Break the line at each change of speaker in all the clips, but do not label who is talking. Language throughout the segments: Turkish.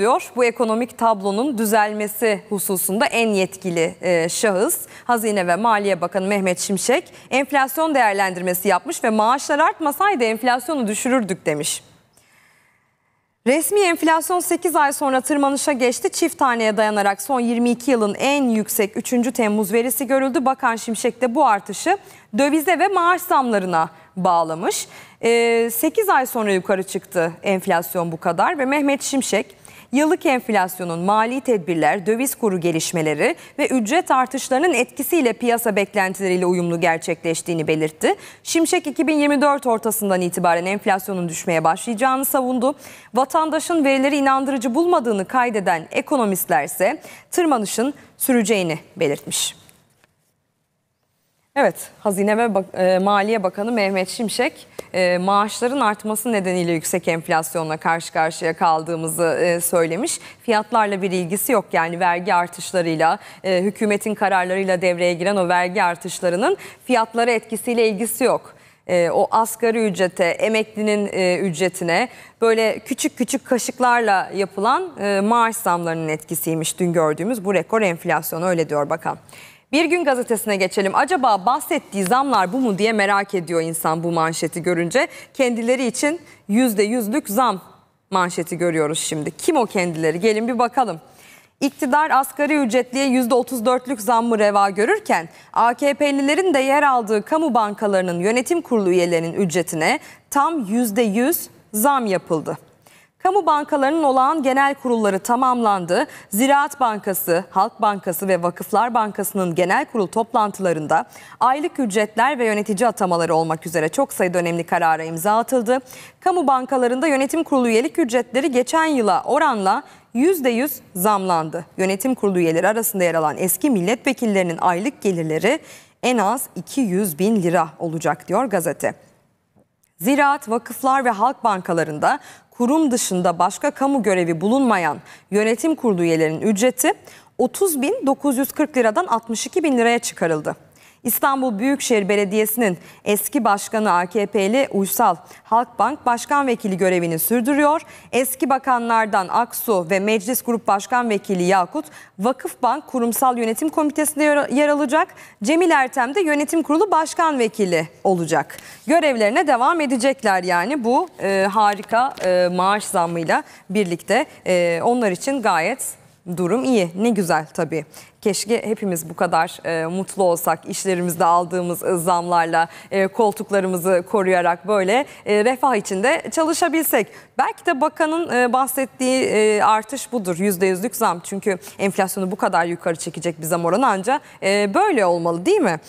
diyor. Bu ekonomik tablonun düzelmesi hususunda en yetkili e, şahıs Hazine ve Maliye Bakanı Mehmet Şimşek enflasyon değerlendirmesi yapmış ve maaşlar artmasaydı enflasyonu düşürürdük demiş. Resmi enflasyon 8 ay sonra tırmanışa geçti. Çift taneye dayanarak son 22 yılın en yüksek 3. Temmuz verisi görüldü. Bakan Şimşek de bu artışı dövize ve maaş zamlarına bağlamış. 8 ee, ay sonra yukarı çıktı enflasyon bu kadar ve Mehmet Şimşek Yıllık enflasyonun mali tedbirler, döviz kuru gelişmeleri ve ücret artışlarının etkisiyle piyasa beklentileriyle uyumlu gerçekleştiğini belirtti. Şimşek 2024 ortasından itibaren enflasyonun düşmeye başlayacağını savundu. Vatandaşın verileri inandırıcı bulmadığını kaydeden ekonomistler ise tırmanışın süreceğini belirtmiş. Evet, Hazine ve e, Maliye Bakanı Mehmet Şimşek e, maaşların artması nedeniyle yüksek enflasyonla karşı karşıya kaldığımızı e, söylemiş. Fiyatlarla bir ilgisi yok yani vergi artışlarıyla, hükümetin kararlarıyla devreye giren o vergi artışlarının fiyatlara etkisiyle ilgisi yok o asgari ücrete, emeklinin ücretine böyle küçük küçük kaşıklarla yapılan maaş zamlarının etkisiymiş dün gördüğümüz bu rekor enflasyonu öyle diyor bakan. Bir gün gazetesine geçelim. Acaba bahsettiği zamlar bu mu diye merak ediyor insan bu manşeti görünce. Kendileri için yüzde yüzlük zam manşeti görüyoruz şimdi. Kim o kendileri? Gelin bir bakalım. İktidar asgari ücretliye %34'lük zammı reva görürken AKP'lilerin de yer aldığı kamu bankalarının yönetim kurulu üyelerinin ücretine tam %100 zam yapıldı. Kamu bankalarının olağan genel kurulları tamamlandı. Ziraat Bankası, Halk Bankası ve Vakıflar Bankası'nın genel kurul toplantılarında aylık ücretler ve yönetici atamaları olmak üzere çok sayıda önemli karara imza atıldı. Kamu bankalarında yönetim kurulu üyelik ücretleri geçen yıla oranla %100 zamlandı. Yönetim kurulu üyeleri arasında yer alan eski milletvekillerinin aylık gelirleri en az 200 bin lira olacak diyor gazete. Ziraat, vakıflar ve halk bankalarında kurum dışında başka kamu görevi bulunmayan yönetim kurulu üyelerinin ücreti 30.940 liradan 62.000 liraya çıkarıldı. İstanbul Büyükşehir Belediyesi'nin eski başkanı AKP'li Uysal Halkbank Başkan Vekili görevini sürdürüyor. Eski bakanlardan Aksu ve Meclis Grup Başkan Vekili Yakut Vakıfbank Kurumsal Yönetim Komitesi'nde yer alacak. Cemil Ertem de Yönetim Kurulu Başkan Vekili olacak. Görevlerine devam edecekler yani bu e, harika e, maaş zammıyla birlikte e, onlar için gayet durum iyi. Ne güzel tabii. Keşke hepimiz bu kadar e, mutlu olsak işlerimizde aldığımız e, zamlarla e, koltuklarımızı koruyarak böyle e, refah içinde çalışabilsek. Belki de bakanın e, bahsettiği e, artış budur %100'lük zam. Çünkü enflasyonu bu kadar yukarı çekecek bir zam oranı ancak e, böyle olmalı değil mi?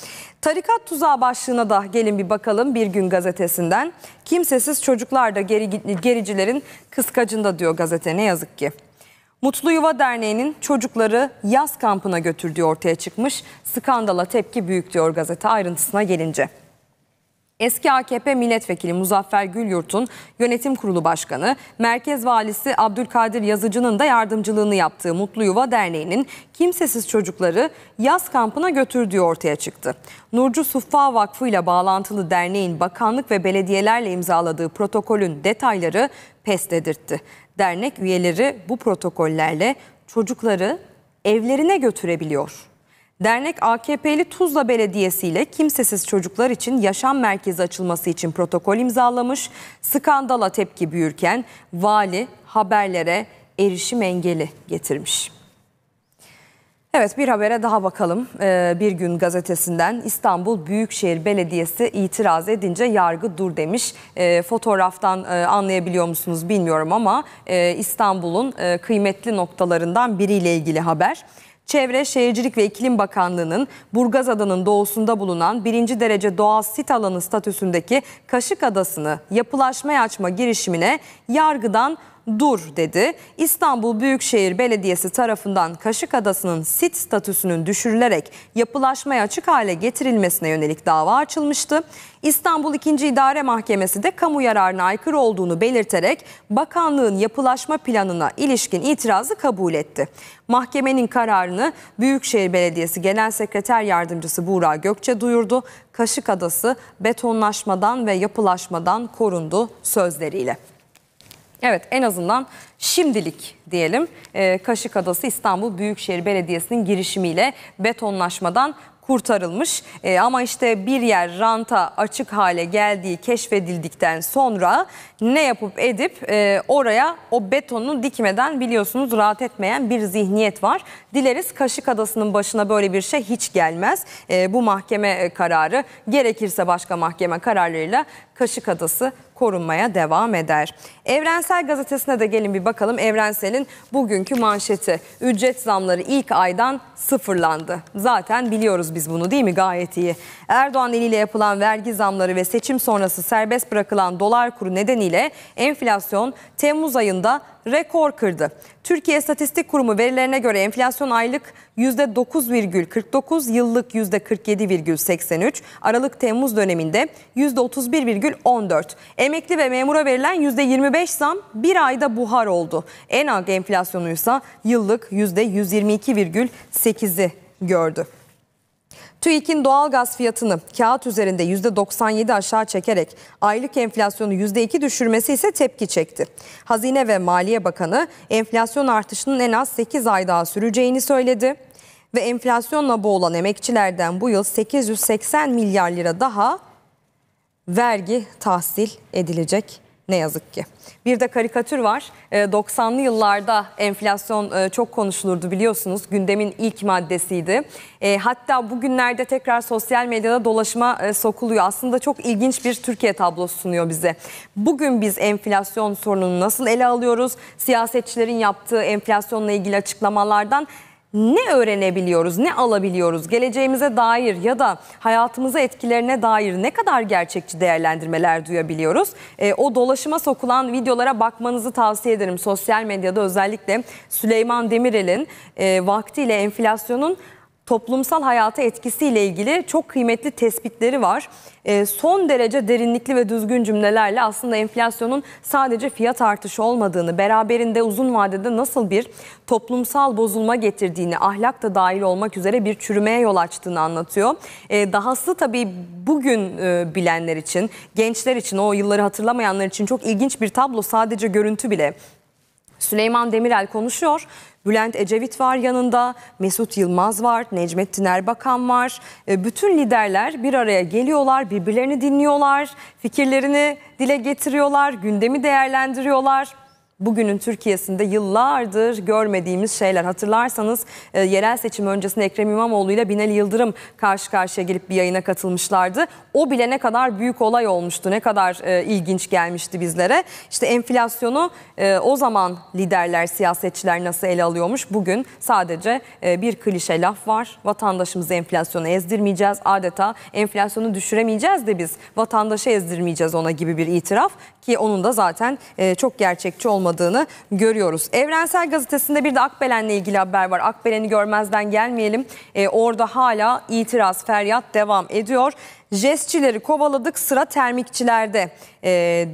Tarikat tuzağı başlığına da gelin bir bakalım Bir Gün gazetesinden. Kimsesiz çocuklar da geri, gericilerin kıskacında diyor gazete ne yazık ki. Mutlu Yuva Derneği'nin çocukları yaz kampına götürdüğü ortaya çıkmış. Skandala tepki büyük diyor gazete ayrıntısına gelince. Eski AKP milletvekili Muzaffer Gülyurt'un yönetim kurulu başkanı, merkez valisi Abdülkadir Yazıcı'nın da yardımcılığını yaptığı Mutlu Yuva Derneği'nin kimsesiz çocukları yaz kampına götürdüğü ortaya çıktı. Nurcu Suffa Vakfı ile bağlantılı derneğin bakanlık ve belediyelerle imzaladığı protokolün detayları pes dedirtti dernek üyeleri bu protokollerle çocukları evlerine götürebiliyor. Dernek AKP'li Tuzla Belediyesi ile kimsesiz çocuklar için yaşam merkezi açılması için protokol imzalamış. Skandala tepki büyürken vali haberlere erişim engeli getirmiş. Evet bir habere daha bakalım. Ee, bir gün gazetesinden İstanbul Büyükşehir Belediyesi itiraz edince yargı dur demiş. Ee, fotoğraftan e, anlayabiliyor musunuz bilmiyorum ama e, İstanbul'un e, kıymetli noktalarından biriyle ilgili haber. Çevre Şehircilik ve İklim Bakanlığı'nın Burgaz Adanın doğusunda bulunan birinci derece doğal sit alanı statüsündeki Kaşık Adası'nı yapılaşmaya açma girişimine yargıdan dur dedi. İstanbul Büyükşehir Belediyesi tarafından Kaşık Adası'nın sit statüsünün düşürülerek yapılaşmaya açık hale getirilmesine yönelik dava açılmıştı. İstanbul 2. İdare Mahkemesi de kamu yararına aykırı olduğunu belirterek bakanlığın yapılaşma planına ilişkin itirazı kabul etti. Mahkemenin kararını Büyükşehir Belediyesi Genel Sekreter Yardımcısı Buğra Gökçe duyurdu. Kaşık Adası betonlaşmadan ve yapılaşmadan korundu sözleriyle. Evet en azından şimdilik diyelim ee, Kaşık Adası İstanbul Büyükşehir Belediyesi'nin girişimiyle betonlaşmadan kurtarılmış. Ee, ama işte bir yer ranta açık hale geldiği keşfedildikten sonra ne yapıp edip e, oraya o betonu dikmeden biliyorsunuz rahat etmeyen bir zihniyet var. Dileriz Kaşık Adası'nın başına böyle bir şey hiç gelmez. Ee, bu mahkeme kararı gerekirse başka mahkeme kararlarıyla Kaşık Adası korunmaya devam eder. Evrensel Gazetesi'ne de gelin bir bakalım. Evrensel'in bugünkü manşeti. Ücret zamları ilk aydan sıfırlandı. Zaten biliyoruz biz bunu değil mi? Gayet iyi. Erdoğan eliyle yapılan vergi zamları ve seçim sonrası serbest bırakılan dolar kuru nedeniyle enflasyon Temmuz ayında rekor kırdı. Türkiye İstatistik Kurumu verilerine göre enflasyon aylık %9,49, yıllık %47,83, Aralık-Temmuz döneminde %31,14. Emekli ve memura verilen %25 zam bir ayda buhar oldu. En ag enflasyonu ise yıllık %122,8'i gördü. TÜİK'in doğal gaz fiyatını kağıt üzerinde %97 aşağı çekerek aylık enflasyonu %2 düşürmesi ise tepki çekti. Hazine ve Maliye Bakanı enflasyon artışının en az 8 ay daha süreceğini söyledi ve enflasyonla boğulan emekçilerden bu yıl 880 milyar lira daha vergi tahsil edilecek ne yazık ki. Bir de karikatür var. 90'lı ee, yıllarda enflasyon e, çok konuşulurdu biliyorsunuz. Gündemin ilk maddesiydi. E, hatta bugünlerde tekrar sosyal medyada dolaşıma e, sokuluyor. Aslında çok ilginç bir Türkiye tablosu sunuyor bize. Bugün biz enflasyon sorununu nasıl ele alıyoruz? Siyasetçilerin yaptığı enflasyonla ilgili açıklamalardan ne öğrenebiliyoruz, ne alabiliyoruz? Geleceğimize dair ya da hayatımıza etkilerine dair ne kadar gerçekçi değerlendirmeler duyabiliyoruz? E, o dolaşıma sokulan videolara bakmanızı tavsiye ederim. Sosyal medyada özellikle Süleyman Demirel'in e, vaktiyle enflasyonun toplumsal hayata etkisiyle ilgili çok kıymetli tespitleri var. E, son derece derinlikli ve düzgün cümlelerle aslında enflasyonun sadece fiyat artışı olmadığını, beraberinde uzun vadede nasıl bir toplumsal bozulma getirdiğini, ahlak da dahil olmak üzere bir çürümeye yol açtığını anlatıyor. E, dahası tabii bugün e, bilenler için, gençler için, o yılları hatırlamayanlar için çok ilginç bir tablo sadece görüntü bile. Süleyman Demirel konuşuyor Bülent Ecevit var yanında, Mesut Yılmaz var, Necmettin Erbakan var. E, bütün liderler bir araya geliyorlar, birbirlerini dinliyorlar, fikirlerini dile getiriyorlar, gündemi değerlendiriyorlar bugünün Türkiye'sinde yıllardır görmediğimiz şeyler. Hatırlarsanız e, yerel seçim öncesinde Ekrem İmamoğlu ile Binali Yıldırım karşı karşıya gelip bir yayına katılmışlardı. O bile ne kadar büyük olay olmuştu, ne kadar e, ilginç gelmişti bizlere. İşte enflasyonu e, o zaman liderler, siyasetçiler nasıl ele alıyormuş? Bugün sadece e, bir klişe laf var. Vatandaşımızı enflasyona ezdirmeyeceğiz. Adeta enflasyonu düşüremeyeceğiz de biz vatandaşı ezdirmeyeceğiz ona gibi bir itiraf ki onun da zaten e, çok gerçekçi olması olmadığını görüyoruz. Evrensel Gazetesi'nde bir de Akbelen'le ilgili haber var. Akbelen'i görmezden gelmeyelim. E, orada hala itiraz, feryat devam ediyor. Jestçileri kovaladık sıra termikçilerde e,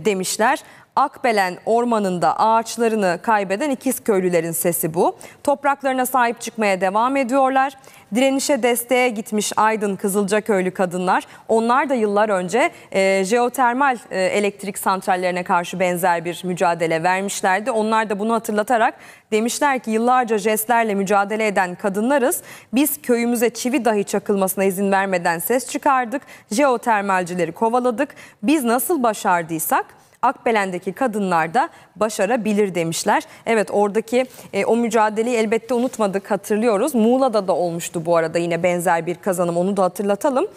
demişler. Akbelen ormanında ağaçlarını kaybeden ikiz köylülerin sesi bu. Topraklarına sahip çıkmaya devam ediyorlar. Direnişe desteğe gitmiş Aydın Kızılcaköylü kadınlar. Onlar da yıllar önce e, jeotermal e, elektrik santrallerine karşı benzer bir mücadele vermişlerdi. Onlar da bunu hatırlatarak demişler ki yıllarca jestlerle mücadele eden kadınlarız. Biz köyümüze çivi dahi çakılmasına izin vermeden ses çıkardık. Jeotermalcileri kovaladık. Biz nasıl başardıysak Akbelen'deki kadınlar da başarabilir demişler. Evet oradaki e, o mücadeleyi elbette unutmadık hatırlıyoruz. Muğla'da da olmuştu bu arada yine benzer bir kazanım onu da hatırlatalım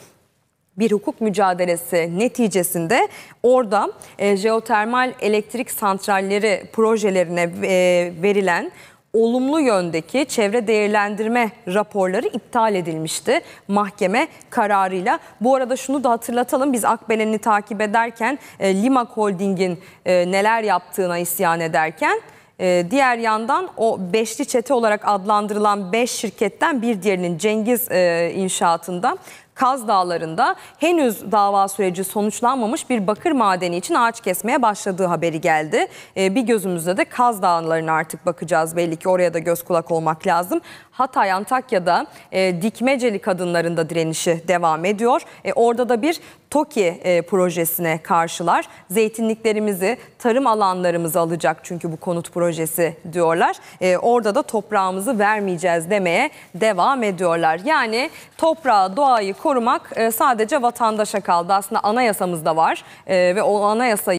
bir hukuk mücadelesi neticesinde orada e, jeotermal elektrik santralleri projelerine e, verilen olumlu yöndeki çevre değerlendirme raporları iptal edilmişti mahkeme kararıyla. Bu arada şunu da hatırlatalım biz Akbelen'i takip ederken e, Lima Holding'in e, neler yaptığına isyan ederken e, diğer yandan o beşli çete olarak adlandırılan beş şirketten bir diğerinin Cengiz e, inşaatında Kaz Dağları'nda henüz dava süreci sonuçlanmamış bir bakır madeni için ağaç kesmeye başladığı haberi geldi. E, bir gözümüzde de Kaz Dağları'na artık bakacağız. Belli ki oraya da göz kulak olmak lazım. Hatay, Antakya'da e, Dikmeceli kadınların da direnişi devam ediyor. E, orada da bir TOKİ e, projesine karşılar. Zeytinliklerimizi, tarım alanlarımızı alacak çünkü bu konut projesi diyorlar. E, orada da toprağımızı vermeyeceğiz demeye devam ediyorlar. Yani toprağı, doğayı korumak e, sadece vatandaşa kaldı. Aslında anayasamızda var e, ve o anayasayı